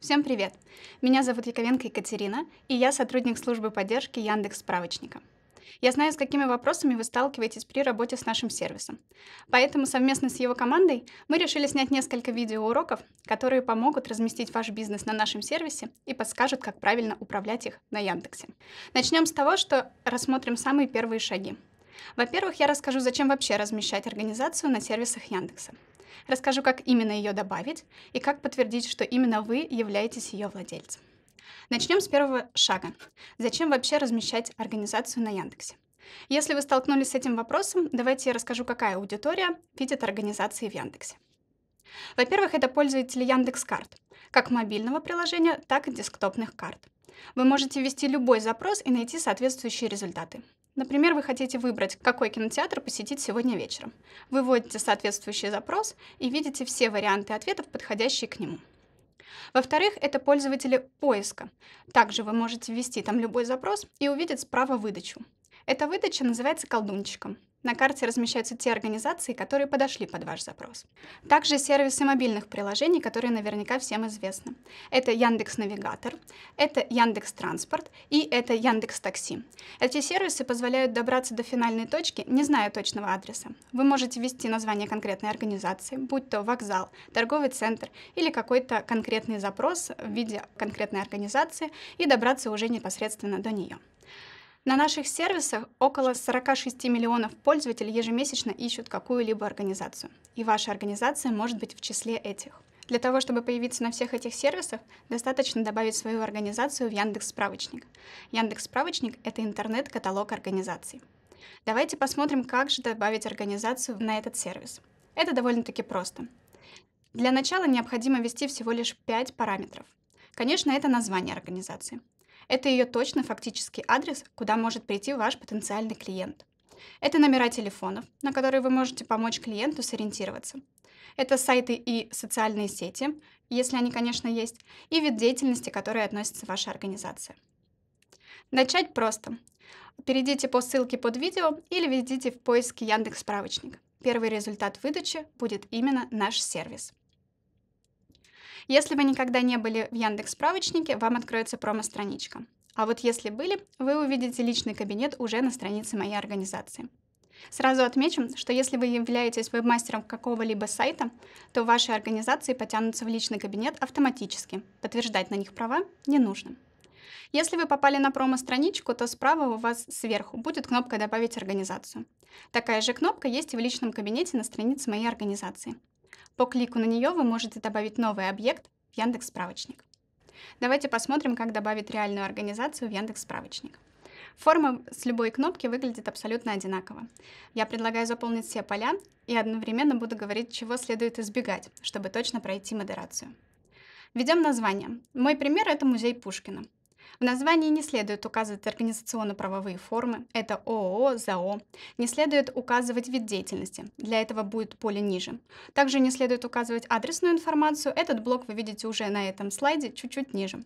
Всем привет! Меня зовут Яковенко Екатерина, и я сотрудник службы поддержки Яндекс Справочника. Я знаю, с какими вопросами вы сталкиваетесь при работе с нашим сервисом. Поэтому совместно с его командой мы решили снять несколько видеоуроков, которые помогут разместить ваш бизнес на нашем сервисе и подскажут, как правильно управлять их на Яндексе. Начнем с того, что рассмотрим самые первые шаги. Во-первых, я расскажу, зачем вообще размещать организацию на сервисах Яндекса расскажу, как именно ее добавить и как подтвердить, что именно вы являетесь ее владельцем. Начнем с первого шага. Зачем вообще размещать организацию на Яндексе? Если вы столкнулись с этим вопросом, давайте я расскажу, какая аудитория видит организации в Яндексе. Во-первых, это пользователи Яндекс.Карт, как мобильного приложения, так и десктопных карт. Вы можете ввести любой запрос и найти соответствующие результаты. Например, вы хотите выбрать, какой кинотеатр посетить сегодня вечером. Вы вводите соответствующий запрос и видите все варианты ответов, подходящие к нему. Во-вторых, это пользователи поиска. Также вы можете ввести там любой запрос и увидеть справа выдачу. Эта выдача называется колдунчиком. На карте размещаются те организации, которые подошли под ваш запрос. Также сервисы мобильных приложений, которые наверняка всем известны. Это Яндекс Навигатор, это Яндекс Транспорт и это Яндекс Такси. Эти сервисы позволяют добраться до финальной точки, не зная точного адреса. Вы можете ввести название конкретной организации, будь то вокзал, торговый центр или какой-то конкретный запрос в виде конкретной организации и добраться уже непосредственно до нее. На наших сервисах около 46 миллионов пользователей ежемесячно ищут какую-либо организацию, и ваша организация может быть в числе этих. Для того, чтобы появиться на всех этих сервисах, достаточно добавить свою организацию в Яндекс Справочник. Яндекс Справочник – это интернет-каталог организаций. Давайте посмотрим, как же добавить организацию на этот сервис. Это довольно-таки просто. Для начала необходимо ввести всего лишь 5 параметров. Конечно, это название организации. Это ее точный фактический адрес, куда может прийти ваш потенциальный клиент. Это номера телефонов, на которые вы можете помочь клиенту сориентироваться. Это сайты и социальные сети, если они, конечно, есть, и вид деятельности, который относится ваша организация. Начать просто. Перейдите по ссылке под видео или введите в поиске Яндекс справочник. Первый результат выдачи будет именно наш сервис. Если вы никогда не были в Яндекс справочнике, вам откроется промо-страничка. А вот если были, вы увидите личный кабинет уже на странице моей организации. Сразу отмечу, что если вы являетесь веб-мастером какого-либо сайта, то ваши организации потянутся в личный кабинет автоматически. Подтверждать на них права не нужно. Если вы попали на промо-страничку, то справа у вас сверху будет кнопка «Добавить организацию». Такая же кнопка есть и в личном кабинете на странице моей организации. По клику на нее вы можете добавить новый объект в Яндекс Справочник. Давайте посмотрим, как добавить реальную организацию в Яндекс Справочник. Форма с любой кнопки выглядит абсолютно одинаково. Я предлагаю заполнить все поля и одновременно буду говорить, чего следует избегать, чтобы точно пройти модерацию. Введем название. Мой пример – это музей Пушкина. В названии не следует указывать организационно-правовые формы, это ООО, ЗАО. Не следует указывать вид деятельности, для этого будет поле ниже. Также не следует указывать адресную информацию, этот блок вы видите уже на этом слайде чуть-чуть ниже.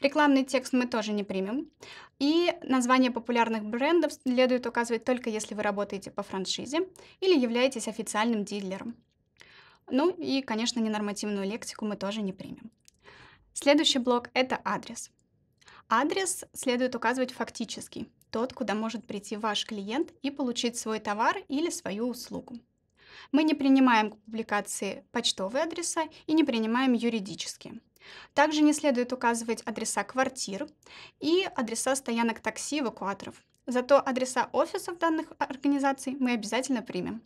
Рекламный текст мы тоже не примем. И название популярных брендов следует указывать только если вы работаете по франшизе или являетесь официальным дилером. Ну и, конечно, ненормативную лексику мы тоже не примем. Следующий блок – это адрес. Адрес следует указывать фактический, тот, куда может прийти ваш клиент и получить свой товар или свою услугу. Мы не принимаем к публикации почтовые адреса и не принимаем юридические. Также не следует указывать адреса квартир и адреса стоянок такси и эвакуаторов. Зато адреса офисов данных организаций мы обязательно примем.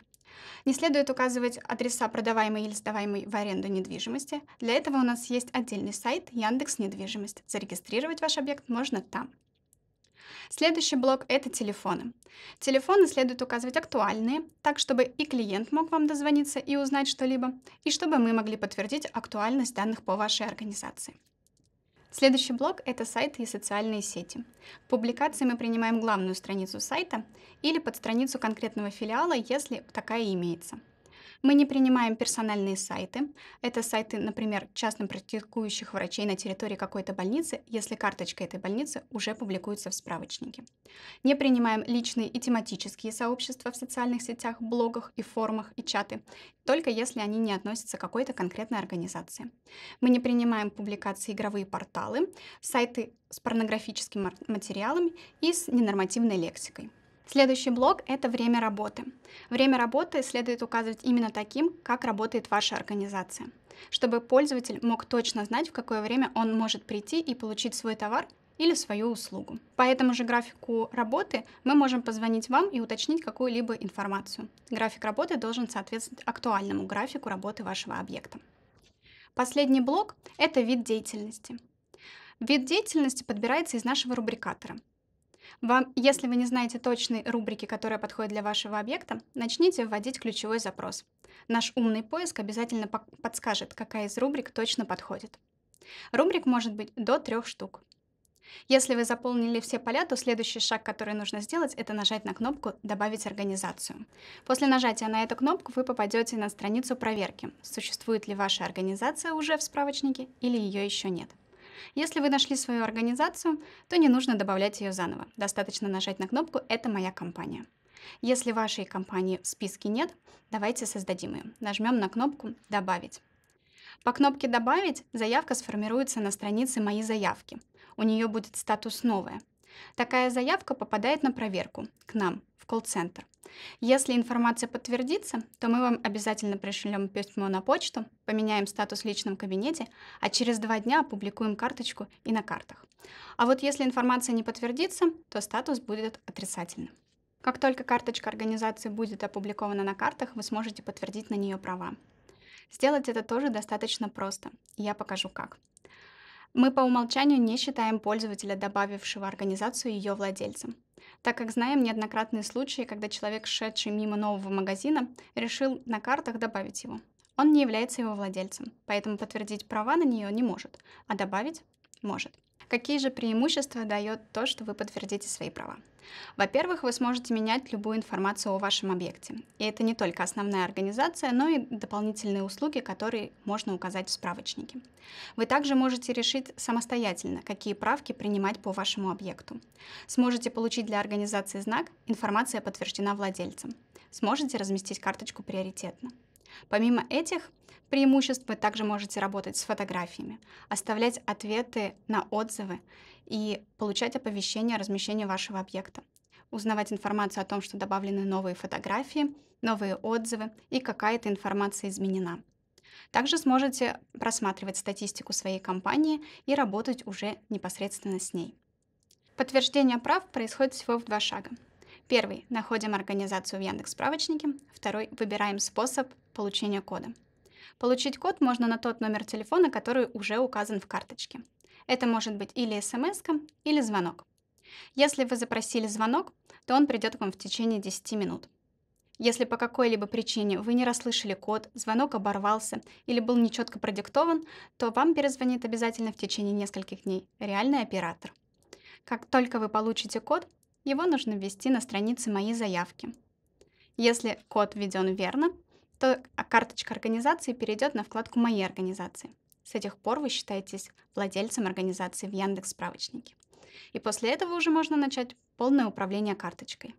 Не следует указывать адреса продаваемой или сдаваемой в аренду недвижимости. Для этого у нас есть отдельный сайт Яндекс Недвижимость. Зарегистрировать ваш объект можно там. Следующий блок – это телефоны. Телефоны следует указывать актуальные, так чтобы и клиент мог вам дозвониться и узнать что-либо, и чтобы мы могли подтвердить актуальность данных по вашей организации. Следующий блок – это сайты и социальные сети. В публикации мы принимаем главную страницу сайта или подстраницу конкретного филиала, если такая имеется. Мы не принимаем персональные сайты. Это сайты, например, частно практикующих врачей на территории какой-то больницы, если карточка этой больницы уже публикуется в справочнике. Не принимаем личные и тематические сообщества в социальных сетях, блогах и форумах и чаты, только если они не относятся к какой-то конкретной организации. Мы не принимаем публикации игровые порталы, сайты с порнографическим материалами и с ненормативной лексикой. Следующий блок – это время работы. Время работы следует указывать именно таким, как работает ваша организация, чтобы пользователь мог точно знать, в какое время он может прийти и получить свой товар или свою услугу. По этому же графику работы мы можем позвонить вам и уточнить какую-либо информацию. График работы должен соответствовать актуальному графику работы вашего объекта. Последний блок – это вид деятельности. Вид деятельности подбирается из нашего рубрикатора – вам, если вы не знаете точной рубрики, которая подходит для вашего объекта, начните вводить ключевой запрос. Наш умный поиск обязательно подскажет, какая из рубрик точно подходит. Рубрик может быть до трех штук. Если вы заполнили все поля, то следующий шаг, который нужно сделать, это нажать на кнопку «Добавить организацию». После нажатия на эту кнопку вы попадете на страницу проверки, существует ли ваша организация уже в справочнике или ее еще нет. Если вы нашли свою организацию, то не нужно добавлять ее заново. Достаточно нажать на кнопку «Это моя компания». Если вашей компании в списке нет, давайте создадим ее. Нажмем на кнопку «Добавить». По кнопке «Добавить» заявка сформируется на странице «Мои заявки». У нее будет статус «Новая». Такая заявка попадает на проверку к нам в колл-центр. Если информация подтвердится, то мы вам обязательно пришлем письмо на почту, поменяем статус в личном кабинете, а через два дня опубликуем карточку и на картах. А вот если информация не подтвердится, то статус будет отрицательным. Как только карточка организации будет опубликована на картах, вы сможете подтвердить на нее права. Сделать это тоже достаточно просто, я покажу как. Мы по умолчанию не считаем пользователя, добавившего организацию ее владельцем так как знаем неоднократные случаи, когда человек, шедший мимо нового магазина, решил на картах добавить его. Он не является его владельцем, поэтому подтвердить права на нее не может, а добавить может. Какие же преимущества дает то, что вы подтвердите свои права? Во-первых, вы сможете менять любую информацию о вашем объекте. И это не только основная организация, но и дополнительные услуги, которые можно указать в справочнике. Вы также можете решить самостоятельно, какие правки принимать по вашему объекту. Сможете получить для организации знак «Информация подтверждена владельцем». Сможете разместить карточку приоритетно. Помимо этих преимуществ вы также можете работать с фотографиями, оставлять ответы на отзывы и получать оповещения о размещении вашего объекта, узнавать информацию о том, что добавлены новые фотографии, новые отзывы и какая-то информация изменена. Также сможете просматривать статистику своей компании и работать уже непосредственно с ней. Подтверждение прав происходит всего в два шага. Первый. Находим организацию в Яндекс справочнике. Второй. Выбираем способ получения кода. Получить код можно на тот номер телефона, который уже указан в карточке. Это может быть или смс, или звонок. Если вы запросили звонок, то он придет к вам в течение 10 минут. Если по какой-либо причине вы не расслышали код, звонок оборвался или был нечетко продиктован, то вам перезвонит обязательно в течение нескольких дней реальный оператор. Как только вы получите код, его нужно ввести на странице «Мои заявки». Если код введен верно, то а карточка организации перейдет на вкладку «Мои организации». С этих пор вы считаетесь владельцем организации в Яндекс справочнике. И после этого уже можно начать полное управление карточкой.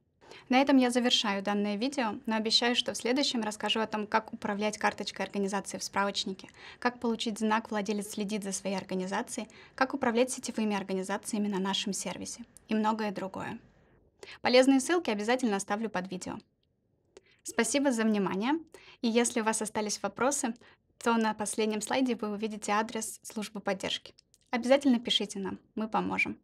На этом я завершаю данное видео, но обещаю, что в следующем расскажу о том, как управлять карточкой организации в справочнике, как получить знак «Владелец следит за своей организацией», как управлять сетевыми организациями на нашем сервисе и многое другое. Полезные ссылки обязательно оставлю под видео. Спасибо за внимание. И если у вас остались вопросы, то на последнем слайде вы увидите адрес службы поддержки. Обязательно пишите нам, мы поможем.